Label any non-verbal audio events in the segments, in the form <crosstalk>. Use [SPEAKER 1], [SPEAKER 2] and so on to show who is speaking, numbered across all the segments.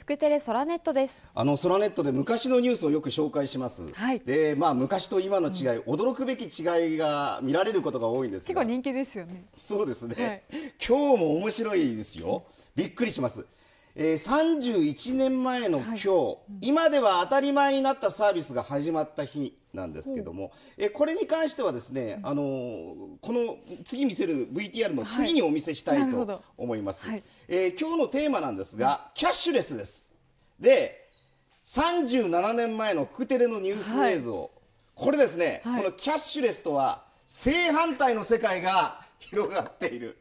[SPEAKER 1] 福テレソラネットですあのソラネットで昔のニュースをよく紹介します、はい、でまあ昔と今の違い、うん、驚くべき違いが見られることが多いんです結構人気ですよねそうですね、はい、今日も面白いですよびっくりしますえー、31年前の今日、はいうん、今では当たり前になったサービスが始まった日なんですけども、えこれに関してはですね、あのこの次見せる VTR の次にお見せしたいと思います、はい、え今日のテーマなんですがキャッシュレスですで37年前の福テレのニュース映像、はい、これですね、はい、このキャッシュレスとは正反対の世界が <laughs> 広がっている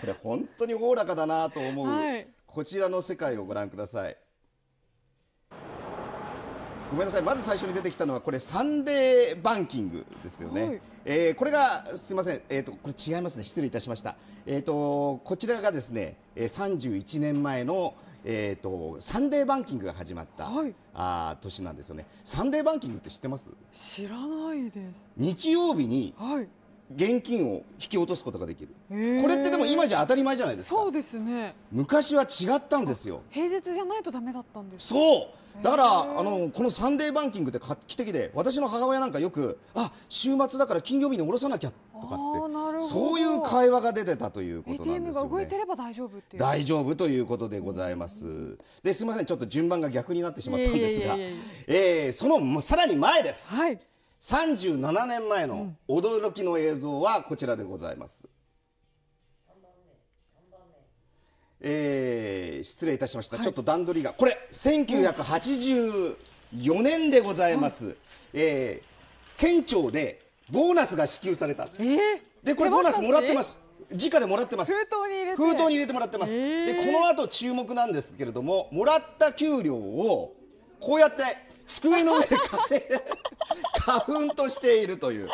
[SPEAKER 1] これ本当におおらかだなと思う、こちらの世界をご覧ください。ごめんなさいまず最初に出てきたのはこれサンデーバンキングですよね、はい、えー、これがすみません、えーと、これ違いますね失礼いたしました、えーと、こちらがですね31年前の、えーと、サンデーバンキングが始まった、はい、あ年なんですよねサンデーバンキングって知ってます知らないです日曜日に、はい現金を引き落とすことができるこれってでも今じゃ当たり前じゃないですかそうですね昔は違ったんですよ平日じゃないとダメだったんですそうだからあのこのサンデーバンキングって画期的で私の母親なんかよくあ週末だから金曜日に下ろさなきゃとかってそういう会話が出てたということなんですよ、ね、動いてれば大丈夫っていう大丈夫ということでございますですみませんちょっと順番が逆になってしまったんですがえー、そのさらに前ですはい37年前の驚きの映像はこちらでございます。えー、失礼いたしました、はい、ちょっと段取りがこれ1984年でございます、うん、えー、県庁でボーナスが支給された、えー、でこれボーナスもらってます直でもらってます封筒に入れて封筒に入れてもらってます、えー、でこの後注目なんですけれどももらった給料をこうやって机の上で花粉としているという。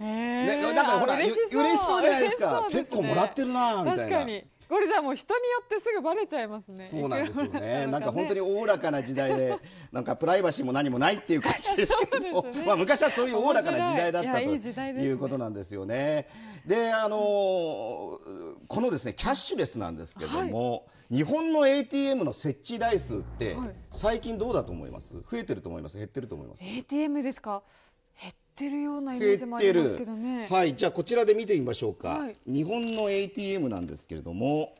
[SPEAKER 1] ね、だからほら嬉しそうじゃないですか、ね、結構もらってるなみたいな。これじゃもう人によってすぐバレちゃいますね。そうなんですよね。<laughs> なんか本当におおらかな時代で、<laughs> なんかプライバシーも何もないっていう感じですけど、ね、<laughs> まあ昔はそういうおおらかな時代だったということなんですよね。で、あのこのですねキャッシュレスなんですけども、日本の ATM の設置台数って最近どうだと思います？増えてると思います？減ってると思います？ATM ですか？減っってるようなイメージもありますけどねはいじゃあこちらで見てみましょうか、はい、日本の ATM なんですけれども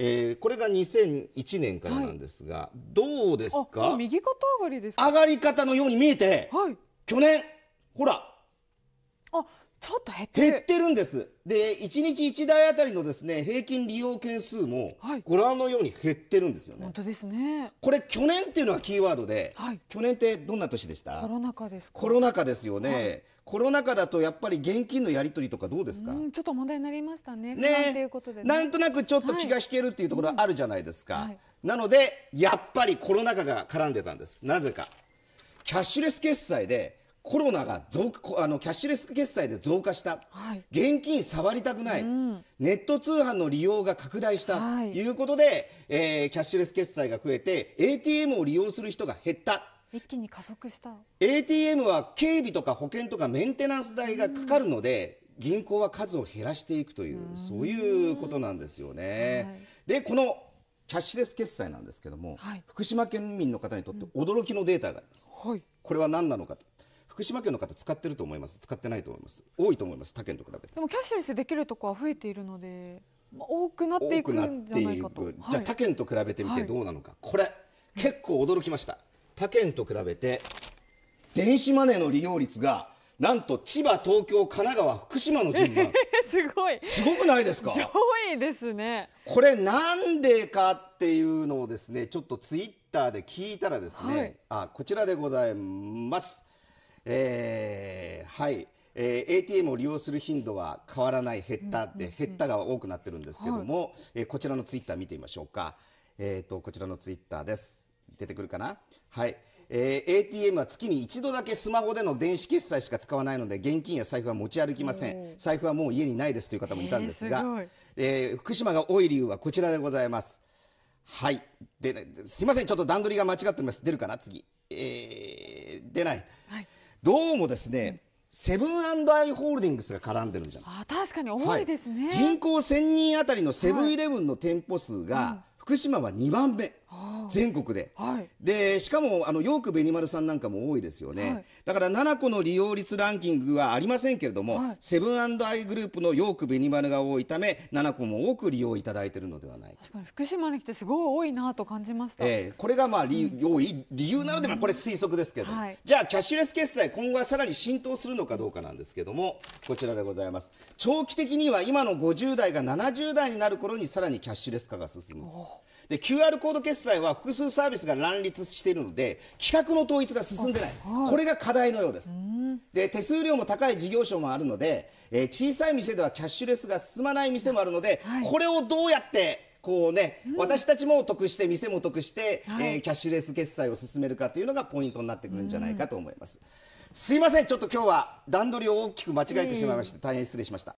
[SPEAKER 1] えー、これが2001年からなんですが、はい、どうですか右肩上がりです上がり方のように見えて、はい、去年ほらあちょっと減ってる減ってるんですで1日1台あたりのですね平均利用件数もご覧のように減ってるんですよね、はい、本当ですねこれ去年っていうのはキーワードで、はい、去年ってどんな年でしたコロナ禍ですコロナ禍ですよね、はい、コロナ禍だとやっぱり現金のやり取りとかどうですかちょっと問題になりましたねねねなんとなくちょっと気が引けるっていうところあるじゃないですか、なのでやっぱりコロナ禍が絡んでたんですなぜかキャッシュレス決済でコロナが増あのキャッシュレス決済で増加した、はい、現金触りたくない、うん、ネット通販の利用が拡大したということで、はい、えー、キャッシュレス決済が増えて ATM を利用する人が減った。一気に加速した ATM は警備とか保険とかメンテナンス代がかかるので、うん銀行は数を減らしていくというそういうことなんですよね。はい、でこのキャッシュレス決済なんですけども、はい、福島県民の方にとって驚きのデータがあります。はい、これは何なのかと福島県の方使ってると思います使ってないと思います多いと思います他県と比べてでもキャッシュレスできるとこは増えているので多くなっていくんじゃないかと、はい、じゃあ他県と比べてみてどうなのか、はい、これ結構驚きました他県と比べて電子マネーの利用率がなんと千葉、東京、神奈川、福島の順番、えー、すごいすごくないですか上位ですねこれなんでかっていうのをですねちょっとツイッターで聞いたらですね、はい、あこちらでございますえー、はい。えー、ATM を利用する頻度は変わらない減ったで、減ったが多くなってるんですけども、はい、えー、こちらのツイッター見てみましょうか、えーと、こちらのツイッターです出てくるかなはい、えー、ATM は月に一度だけスマホでの電子決済しか使わないので現金や財布は持ち歩きません財布はもう家にないですという方もいたんですが、えー、えー、福島が多い理由はこちらでございますはいで、ね、すいませんちょっと段取りが間違ってます出るかな次、えー、出ない、はいどうもですね、セブンアイ・ホールディングスが絡んでるんじゃないあ確かに多いですね、はい、人口1000人あたりのセブンイレブンの店舗数が、はい、福島は2番目全国ではい、でしかもあのヨークベニマルさんなんかも多いですよね、はい、だから7個の利用率ランキングはありませんけれども、はい、セブンアイグループのヨークベニマルが多いため7個も多く利用いただいているのではない確かに福島に来てすごい多いなと感じました、えー、これがまあ理,、うん、い理由なので、まあ、これ推測ですけど、はい、じゃあキャッシュレス決済今後はさらに浸透するのかどうかなんですけどもこちらでございます長期的には今の50代が70代になる頃にさらにキャッシュレス化が進む。で QR コード決済は複数サービスが乱立しているので規格の統一が進んでない、これが課題のようです。で手数料も高い事業所もあるので、えー、小さい店ではキャッシュレスが進まない店もあるので、はい、これをどうやってこうね、うん、私たちも得して店も得して、はい、えー、キャッシュレス決済を進めるかというのがポイントになってくるんじゃないかと思います、うん、すいませんちょっと今日は段取りを大きく間違えてしまいまして、えー、大変失礼しました